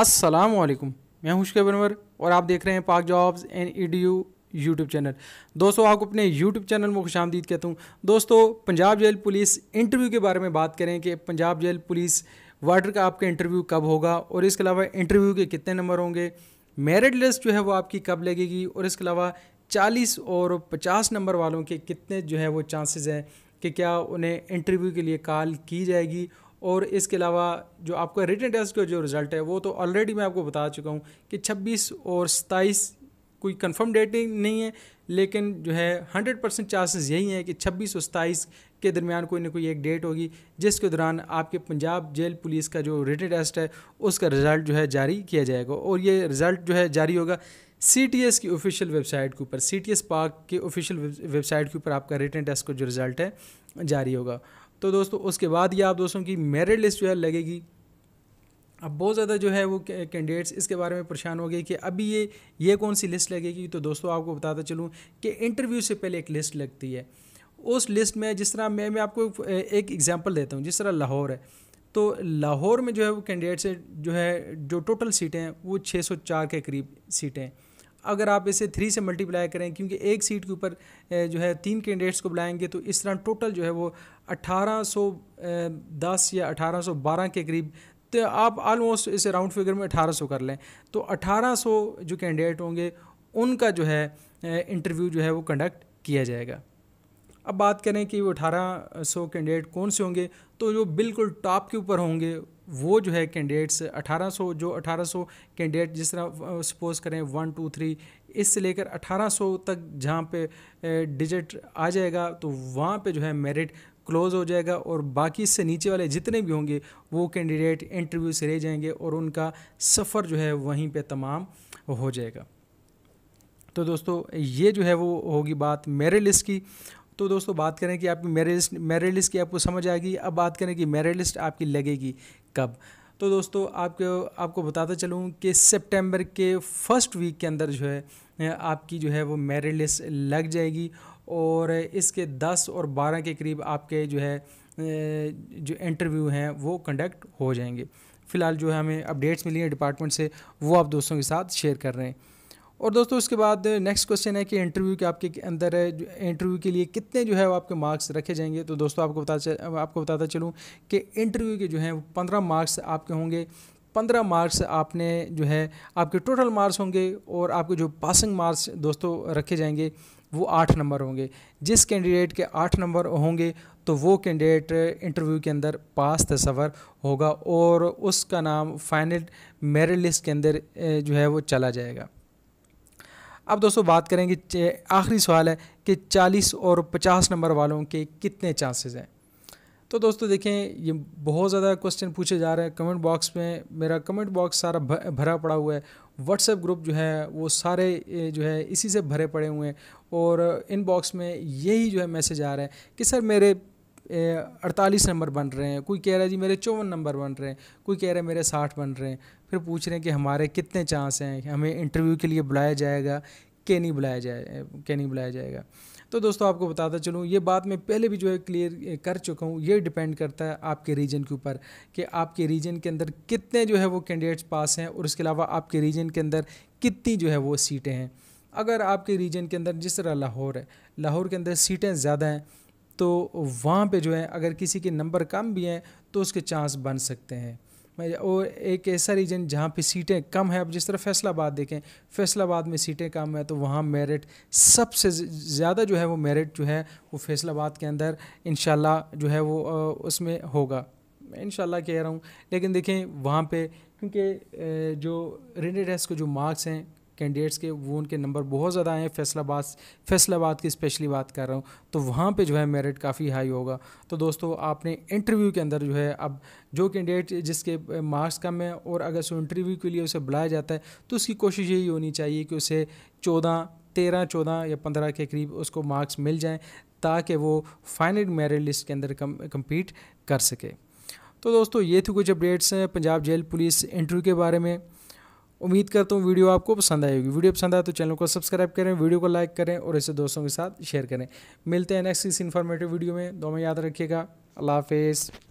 अस्सलाम वालेकुम मैं हुशके बनवर और आप देख रहे हैं Pak jobs and E D U YouTube channel दोस्तों आपको अपने यूट्यूब चैनल में खुश आमदीद कहता हूँ दोस्तों पंजाब जेल पुलिस इंटरव्यू के बारे में बात करें कि पंजाब जेल पुलिस वार्डर का आपका इंटरव्यू कब होगा और इसके अलावा इंटरव्यू के कितने नंबर होंगे मेरिट लिस्ट जो है वो आपकी कब लगेगी और इसके अलावा चालीस और पचास नंबर वालों के कितने जो है वो चांसेज हैं कि क्या उन्हें इंटरव्यू के लिए कॉल की जाएगी और इसके अलावा जो आपका रिटर्न टेस्ट का जो रिज़ल्ट है वो तो ऑलरेडी मैं आपको बता चुका हूँ कि 26 और 27 कोई कंफर्म डेट नहीं है लेकिन जो है 100 परसेंट चांसेस यही हैं कि 26 और 27 के दरमियान कोई ना कोई एक डेट होगी जिसके दौरान आपके पंजाब जेल पुलिस का जो रिटर्न टेस्ट है उसका रिज़ल्ट जो है जारी किया जाएगा और ये रिज़ल्ट जो है जारी होगा सी टी एस की ऑफिशियल वेबसाइट के ऊपर सी टी एस पार्क के ऑफिशियल वेबसाइट के ऊपर आपका रिटर्न टेस्ट का जो रिज़ल्ट है जारी होगा तो दोस्तों उसके बाद ये आप दोस्तों की मेरिट लिस्ट जो है लगेगी अब बहुत ज़्यादा जो है वो कैंडिडेट्स इसके बारे में परेशान हो गए कि अभी ये ये कौन सी लिस्ट लगेगी तो दोस्तों आपको बताता चलूँ कि इंटरव्यू से पहले एक लिस्ट लगती है उस लिस्ट में जिस तरह मैं मैं आपको एक एग्ज़ाम्पल देता हूँ जिस तरह लाहौर है तो लाहौर में जो है वो कैंडिडेट्स जो है जो टोटल सीटें हैं वो 604 के करीब सीटें हैं अगर आप इसे थ्री से मल्टीप्लाई करें क्योंकि एक सीट के ऊपर जो है तीन कैंडिडेट्स को बुलाएंगे तो इस तरह टोटल जो है वो 1810 या 1812 के करीब तो आप आलमोस्ट इसे राउंड फिगर में 1800 कर लें तो 1800 जो कैंडिडेट होंगे उनका जो है इंटरव्यू जो है वो कंडक्ट किया जाएगा अब बात करें कि वो अठारह सौ कैंडिडेट कौन से होंगे तो जो बिल्कुल टॉप के ऊपर होंगे वो जो है कैंडिडेट्स 1800 जो 1800 कैंडिडेट जिस तरह सपोज करें वन टू थ्री इससे लेकर 1800 तक जहाँ पे डिजिट आ जाएगा तो वहाँ पे जो है मेरिट क्लोज़ हो जाएगा और बाकी इससे नीचे वाले जितने भी होंगे वो कैंडिडेट इंटरव्यू से रह जाएंगे और उनका सफ़र जो है वहीं पे तमाम हो जाएगा तो दोस्तों ये जो है वो होगी बात मेरिट लिस्ट की तो दोस्तों बात करें कि आपकी मेरिट लिस्ट मेरिट लिस्ट की आपको समझ आएगी अब बात करें कि मेरिट लिस्ट आपकी लगेगी कब तो दोस्तों आपके आपको बताता चलूँ कि सितंबर के फर्स्ट वीक के अंदर जो है आपकी जो है वो मेरिट लिस्ट लग जाएगी और इसके 10 और 12 के करीब आपके जो है जो इंटरव्यू हैं वो कंडक्ट हो जाएंगे फ़िलहाल जो है हमें अपडेट्स मिली हैं डिपार्टमेंट से वो आप दोस्तों के साथ शेयर कर रहे हैं और दोस्तों उसके बाद नेक्स्ट क्वेश्चन है कि इंटरव्यू के आपके अंदर इंटरव्यू के लिए कितने जो है वो आपके मार्क्स रखे जाएंगे तो दोस्तों आपको बता आपको बताता चलूँ कि इंटरव्यू के जो हैं पंद्रह मार्क्स आपके होंगे पंद्रह मार्क्स आपने जो है आपके टोटल मार्क्स होंगे और आपके जो पासिंग मार्क्स दोस्तों रखे जाएंगे वो आठ नंबर होंगे जिस कैंडिडेट के आठ नंबर होंगे तो वो कैंडिडेट इंटरव्यू के अंदर पास तस्वर होगा और उसका नाम फाइनल मेरिट लिस्ट के अंदर जो है वो चला जाएगा अब दोस्तों बात करेंगे आखिरी सवाल है कि 40 और 50 नंबर वालों के कितने चांसेस हैं तो दोस्तों देखें ये बहुत ज़्यादा क्वेश्चन पूछे जा रहे हैं कमेंट बॉक्स में मेरा कमेंट बॉक्स सारा भरा पड़ा हुआ है व्हाट्सएप ग्रुप जो है वो सारे जो है इसी से भरे पड़े हुए हैं और इनबॉक्स में यही जो है मैसेज आ रहा है कि सर मेरे अड़तालीस नंबर बन रहे हैं कोई कह रहा है जी मेरे चौवन नंबर बन रहे हैं कोई कह रहा है मेरे साठ बन रहे हैं फिर पूछ रहे हैं कि हमारे कितने चांस हैं हमें इंटरव्यू के लिए बुलाया जाएगा के नहीं बुलाया जाए के नहीं बुलाया जाएगा तो दोस्तों आपको बताता चलूँ ये बात मैं पहले भी जो है क्लियर कर चुका हूँ ये डिपेंड करता है आपके रीजन के ऊपर कि आपके रीजन के अंदर कितने जो है वो कैंडिडेट्स पास हैं और उसके अलावा आपके रीजन के अंदर कितनी जो है वो सीटें हैं अगर आपके रीजन के अंदर जिस तरह लाहौर है लाहौर के अंदर सीटें ज़्यादा हैं तो वहाँ पे जो है अगर किसी के नंबर कम भी हैं तो उसके चांस बन सकते हैं और एक ऐसा रीजन जहाँ पे सीटें कम है अब जिस तरह फैसलाबाद देखें फैसलाबाद में सीटें कम है तो वहाँ मेरिट सबसे ज़्यादा जो है वो मेरिट जो है वो फैसलाबाद के अंदर इन जो है वो उसमें होगा इन कह रहा हूँ लेकिन देखें वहाँ पर क्योंकि जो रिटर्न टेस्ट के जो मार्क्स हैं कैंडिडेट्स के वो उनके नंबर बहुत ज़्यादा आए हैं फैसलाबाद फैसलाबाद की स्पेशली बात कर रहा हूँ तो वहाँ पे जो है मेरिट काफ़ी हाई होगा तो दोस्तों आपने इंटरव्यू के अंदर जो है अब जो कैंडिडेट जिसके मार्क्स कम है और अगर सो इंटरव्यू के लिए उसे बुलाया जाता है तो उसकी कोशिश यही होनी चाहिए कि उसे चौदह तेरह चौदह या पंद्रह के करीब उसको मार्क्स मिल जाएँ ताकि वो फाइनल मेरिट लिस्ट के अंदर कम कम्पीट कर सके तो दोस्तों ये थी कुछ अपडेट्स हैं पंजाब जेल पुलिस इंटरव्यू के बारे में उम्मीद करता हूँ वीडियो आपको पसंद आएगी वीडियो पसंद आए तो चैनल को सब्सक्राइब करें वीडियो को लाइक करें और इसे दोस्तों के साथ शेयर करें मिलते हैं नेक्स्ट इस इन्फॉर्मेटिव वीडियो में दो में याद रखिएगा अल्लाह हाफिज़